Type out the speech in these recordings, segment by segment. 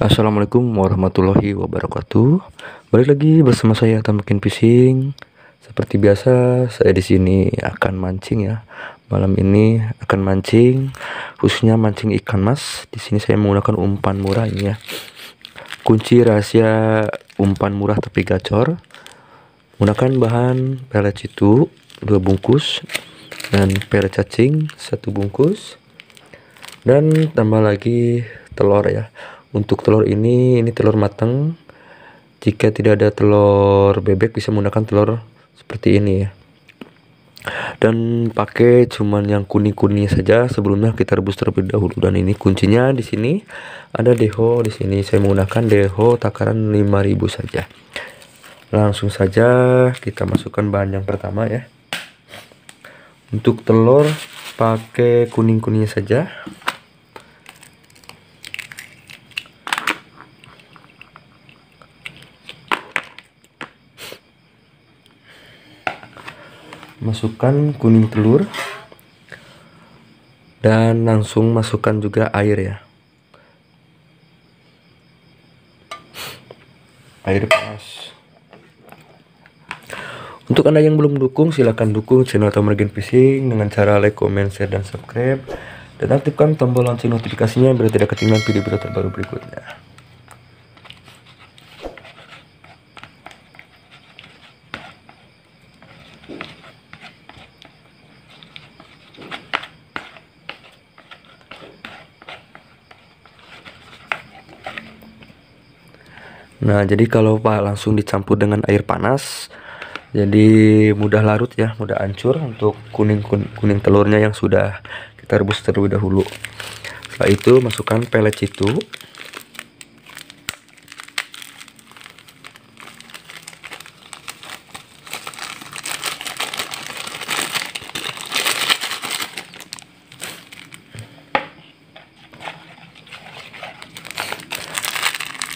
Assalamualaikum warahmatullahi wabarakatuh. Balik lagi bersama saya Tamakin Pising. Seperti biasa, saya di sini akan mancing ya. Malam ini akan mancing, khususnya mancing ikan mas. Di sini saya menggunakan umpan murah ini ya. Kunci rahasia umpan murah tapi gacor. Gunakan bahan pelet itu dua bungkus dan pelet cacing satu bungkus dan tambah lagi telur ya untuk telur ini, ini telur mateng. Jika tidak ada telur bebek bisa menggunakan telur seperti ini ya. Dan pakai cuman yang kuning kuning saja. Sebelumnya kita rebus terlebih dahulu dan ini kuncinya di sini ada deho di sini. Saya menggunakan deho takaran 5000 saja. Langsung saja kita masukkan bahan yang pertama ya. Untuk telur pakai kuning-kuningnya saja. masukkan kuning telur dan langsung masukkan juga air ya air panas untuk anda yang belum dukung silahkan dukung channel Tomergen Fishing dengan cara like, comment, share, dan subscribe dan aktifkan tombol lonceng notifikasinya biar tidak ketinggalan video-video terbaru berikutnya Nah, jadi kalau Pak langsung dicampur dengan air panas, jadi mudah larut ya, mudah hancur untuk kuning kuning, telurnya yang sudah kita rebus terlebih dahulu. Setelah itu masukkan pelet itu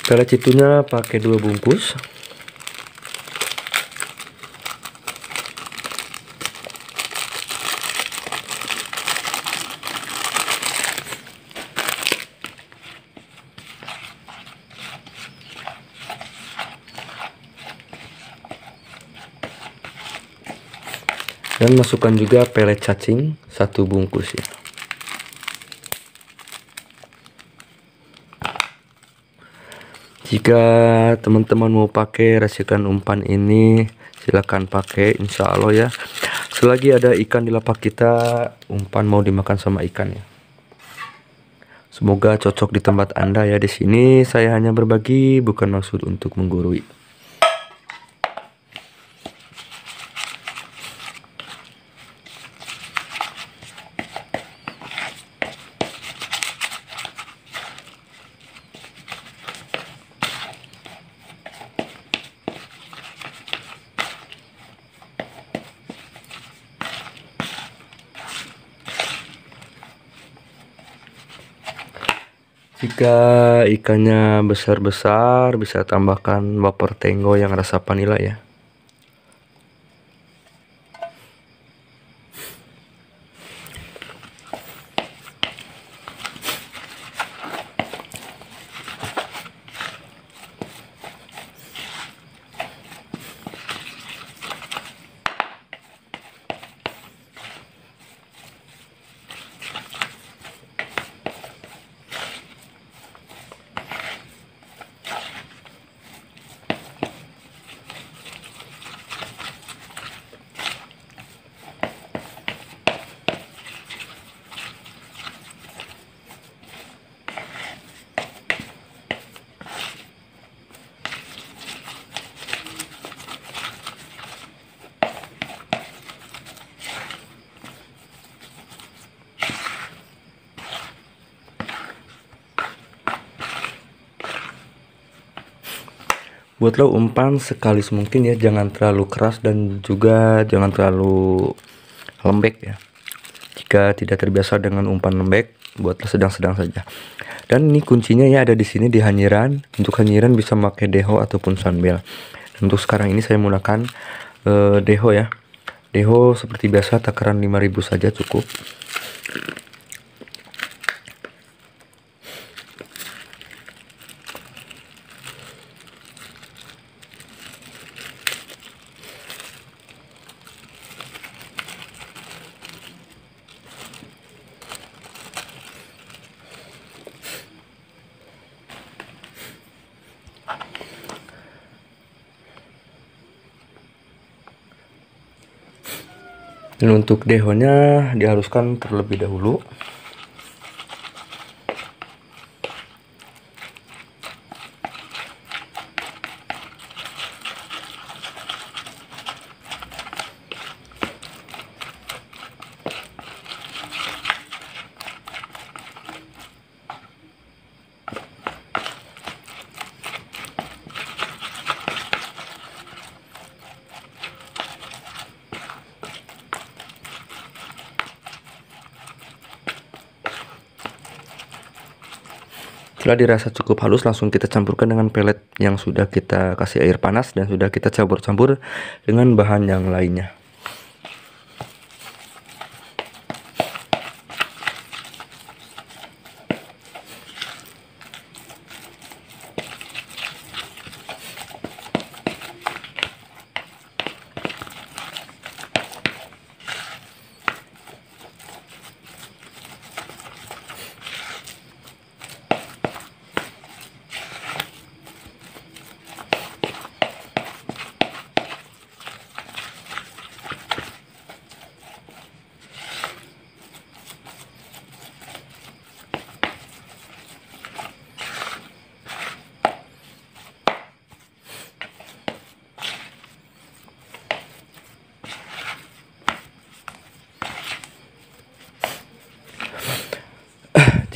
pelet itunya pakai dua bungkus dan masukkan juga pelet cacing satu bungkus ya jika teman-teman mau pakai racikan umpan ini silahkan pakai insya Allah ya selagi ada ikan di lapak kita umpan mau dimakan sama ikan ya semoga cocok di tempat anda ya di sini saya hanya berbagi bukan maksud untuk menggurui Jika ikannya besar-besar bisa tambahkan baper tenggo yang rasa vanila ya. buat lo umpan sekali semungkin ya jangan terlalu keras dan juga jangan terlalu lembek ya jika tidak terbiasa dengan umpan lembek buatlah sedang-sedang saja dan ini kuncinya ya ada di sini di hanyiran untuk hanyiran bisa pakai deho ataupun sambil untuk sekarang ini saya menggunakan uh, deho ya deho seperti biasa takaran 5000 saja cukup Dan untuk dehonnya diharuskan terlebih dahulu. Setelah dirasa cukup halus, langsung kita campurkan dengan pelet yang sudah kita kasih air panas dan sudah kita campur-campur dengan bahan yang lainnya.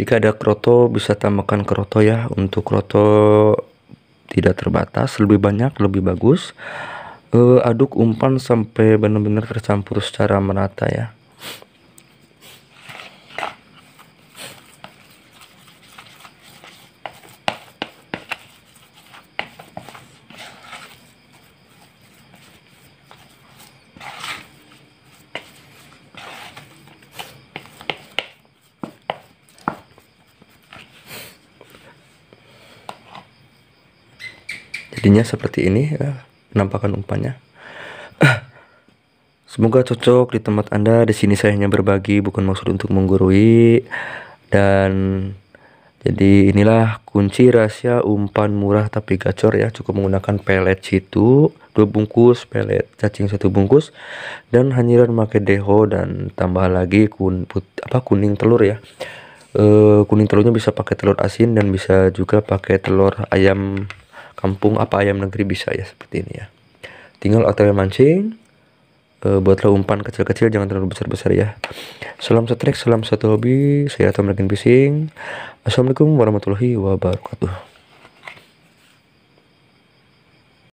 jika ada kroto bisa tambahkan kroto ya untuk kroto tidak terbatas lebih banyak lebih bagus uh, aduk umpan sampai benar-benar tercampur secara merata ya jadinya seperti ini ya, penampakan umpannya semoga cocok di tempat anda di sini saya hanya berbagi bukan maksud untuk menggurui dan jadi inilah kunci rahasia umpan murah tapi gacor ya cukup menggunakan pelet situ dua bungkus pelet cacing satu bungkus dan hanyiran pakai deho dan tambah lagi kun put, apa kuning telur ya e, kuning telurnya bisa pakai telur asin dan bisa juga pakai telur ayam kampung apa ayam negeri bisa ya seperti ini ya tinggal otw mancing e, buatlah umpan kecil-kecil jangan terlalu besar-besar ya salam setrek salam satu hobi saya Tom Rekin Pising assalamualaikum warahmatullahi wabarakatuh